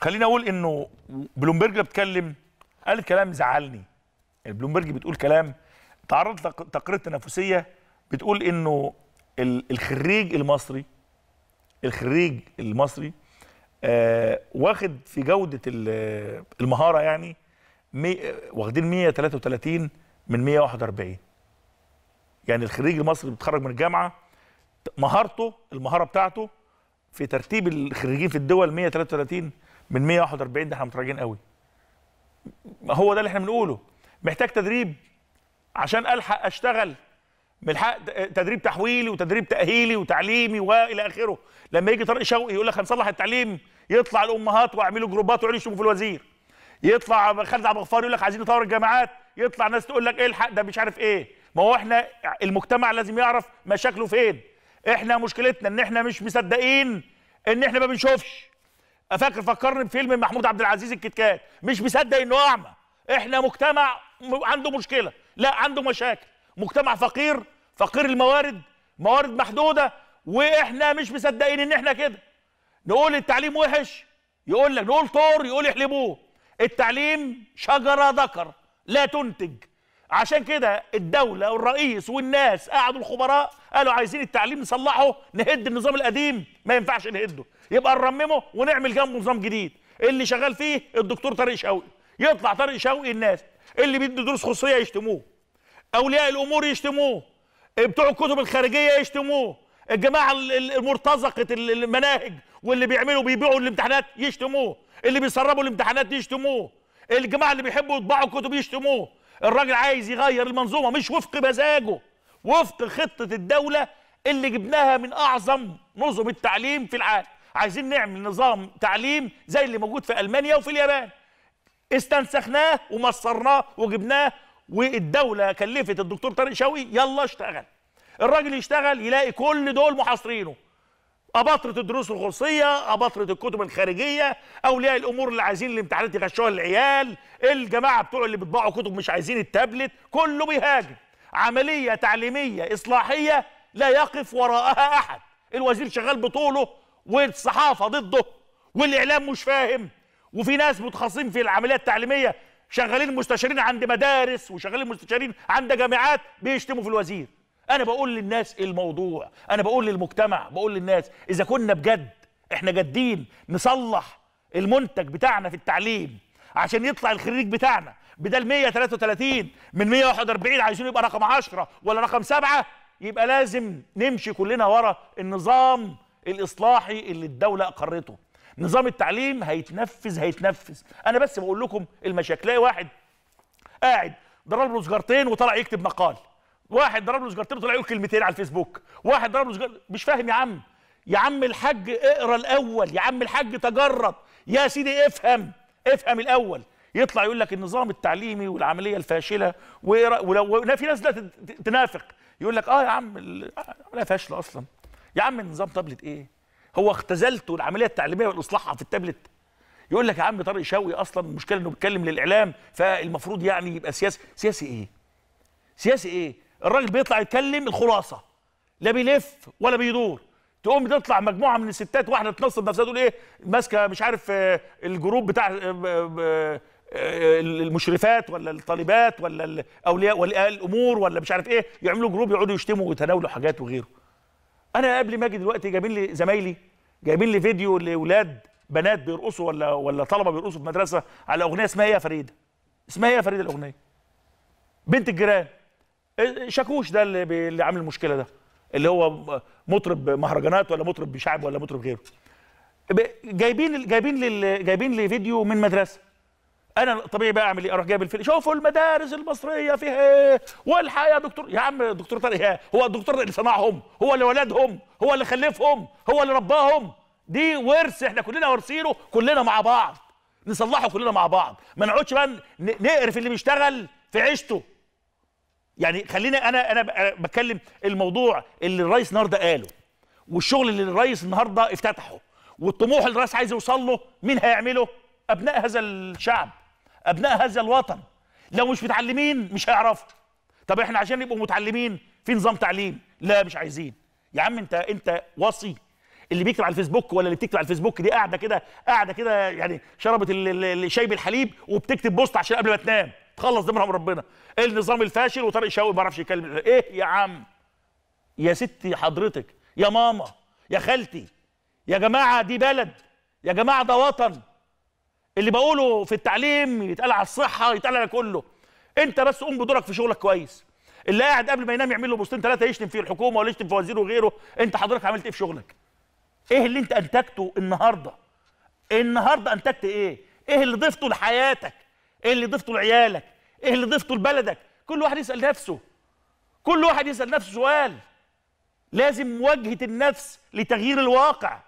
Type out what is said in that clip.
خليني اقول انه بلومبرج بتكلم قال كلام زعلني يعني بلومبرج بتقول كلام تعرضت لتقرير تنافسيه بتقول انه الخريج المصري الخريج المصري آه واخد في جوده المهاره يعني واخدين 133 من 141 يعني الخريج المصري بيتخرج من الجامعه مهارته المهاره بتاعته في ترتيب الخريجين في الدول 133 من 141 ده احنا متراجعين قوي هو ده اللي احنا بنقوله محتاج تدريب عشان الحق اشتغل الحق تدريب تحويلي وتدريب تاهيلي وتعليمي والى اخره لما يجي طارق شوقي يقول لك هنصلح التعليم يطلع الامهات واعملوا جروبات ويقعدوا يشوفوا في الوزير يطلع خالد عبد الغفار يقول لك عايزين نطور الجامعات يطلع ناس تقول لك الحق ده مش عارف ايه ما هو احنا المجتمع لازم يعرف مشاكله فين احنا مشكلتنا ان احنا مش مصدقين ان احنا ما بنشوفش افاكر فكرني بفيلم محمود عبد العزيز الكتكات مش مصدق انه اعمى احنا مجتمع عنده مشكله لا عنده مشاكل مجتمع فقير فقير الموارد موارد محدوده واحنا مش مصدقين ان احنا كده نقول التعليم وحش يقول لك نقول طور يقول يحلبوه التعليم شجره ذكر لا تنتج عشان كده الدولة والرئيس والناس قعدوا الخبراء قالوا عايزين التعليم نصلحه نهد النظام القديم ما ينفعش نهده يبقى نرممه ونعمل جنبه نظام جديد اللي شغال فيه الدكتور طارق شوقي يطلع طارق شوقي الناس اللي بيدوا دروس خصوصية يشتموه أولياء الأمور يشتموه بتوع الكتب الخارجية يشتموه الجماعة المرتزقة المناهج واللي بيعملوا بيبيعوا الامتحانات يشتموه اللي بيسربوا الامتحانات يشتموه الجماعة اللي بيحبوا يطبعوا الكتب يشتموه الراجل عايز يغير المنظومه مش وفق مزاجه وفق خطه الدوله اللي جبناها من اعظم نظم التعليم في العالم عايزين نعمل نظام تعليم زي اللي موجود في المانيا وفي اليابان استنسخناه ومصرناه وجبناه والدوله كلفت الدكتور طارق شوقي يلا اشتغل الراجل يشتغل يلاقي كل دول محاصرينه أباطرة الدروس الخصوصية أباطرة الكتب الخارجية أولياء الأمور اللي عايزين الامتحانات يغشوها العيال الجماعة بتوع اللي بيطبعوا كتب مش عايزين التابلت كله بيهاجم عملية تعليمية إصلاحية لا يقف وراءها أحد الوزير شغال بطوله والصحافة ضده والإعلام مش فاهم وفي ناس متخصصين في العملية التعليمية شغالين مستشارين عند مدارس وشغالين مستشارين عند جامعات بيشتموا في الوزير انا بقول للناس الموضوع انا بقول للمجتمع بقول للناس اذا كنا بجد احنا جادين نصلح المنتج بتاعنا في التعليم عشان يطلع الخريج بتاعنا بدل 133 من 141 عايزين يبقى رقم 10 ولا رقم 7 يبقى لازم نمشي كلنا ورا النظام الاصلاحي اللي الدوله اقرته نظام التعليم هيتنفذ هيتنفذ انا بس بقول لكم المشاكل واحد قاعد ضرب له سجارتين وطلع يكتب مقال واحد ضرب له سجارتين طلع يقول كلمتين على الفيسبوك واحد ضرب له سجارتين مش فاهم يا عم يا عم الحاج اقرا الاول يا عم الحاج تجرب يا سيدي افهم افهم الاول يطلع يقول لك النظام التعليمي والعمليه الفاشله ولو في ناس تنافق يقول لك اه يا عم العمليه فاشله اصلا يا عم النظام تابلت ايه هو اختزلته العمليه التعليميه والاصلاحها في التابلت يقول لك يا عم طارق شوقي اصلا المشكله انه بيتكلم للاعلام فالمفروض يعني يبقى سياسي سياسي ايه سياسي ايه الراجل بيطلع يتكلم الخلاصه لا بيلف ولا بيدور تقوم تطلع مجموعه من الستات واحده تنصب نفسها تقول ايه ماسكه مش عارف آه، الجروب بتاع آه، آه، المشرفات ولا الطالبات ولا الاولياء ولا الامور ولا مش عارف ايه يعملوا جروب يقعدوا يشتموا ويتناولوا حاجات وغيره انا قبل ما اجي دلوقتي جايبين لي زمايلي جايبين لي فيديو لاولاد بنات بيرقصوا ولا ولا طلبه بيرقصوا في مدرسه على اغنيه اسمها ايه يا فريده اسمها ايه يا فريده الاغنيه بنت الجيران شاكوش ده اللي, اللي عامل المشكله ده اللي هو مطرب مهرجانات ولا مطرب شعب ولا مطرب غيره جايبين جايبين لل... جايبين لي فيديو من مدرسه انا طبيعي بقى اعمل ايه اروح جايب الفيلم شوفوا المدارس المصريه فيها ايه والحق يا دكتور يا عم دكتور طارق هو الدكتور اللي صنعهم هو اللي ولدهم هو اللي خلفهم هو اللي رباهم دي ورث احنا كلنا وارثينه كلنا مع بعض نصلحه كلنا مع بعض ما نقعدش بقى نقرف اللي بيشتغل في عيشته يعني خلينا انا انا بتكلم الموضوع اللي الرئيس النهارده قاله والشغل اللي الرئيس النهارده افتتحه والطموح اللي الرئيس عايز يوصل له مين هيعمله؟ ابناء هذا الشعب ابناء هذا الوطن لو مش متعلمين مش هيعرفوا طب احنا عشان نبقوا متعلمين في نظام تعليم لا مش عايزين يا عم انت انت وصي اللي بيكتب على الفيسبوك ولا اللي بتكتب على الفيسبوك دي قاعده كده قاعده كده يعني شربت الشاي بالحليب وبتكتب بوست عشان قبل ما تنام تخلص ده من ربنا النظام الفاشل وطارق شوقي ما بيعرفش يتكلم ايه يا عم يا ستي حضرتك يا ماما يا خالتي يا جماعه دي بلد يا جماعه ده وطن اللي بقوله في التعليم يتقال على الصحه يتقال على كله انت بس قوم بدورك في شغلك كويس اللي قاعد قبل ما ينام يعمل له بوستين ثلاثه يشتم فيه الحكومه ولا يشتم في وزيره وغيره انت حضرتك عملت ايه في شغلك ايه اللي انت انتجته النهارده النهارده انتجت ايه ايه اللي ضفته لحياتك ايه اللي ضفته لعيالك ايه اللي ضفته لبلدك كل واحد يسال نفسه كل واحد يسال نفسه سؤال لازم مواجهه النفس لتغيير الواقع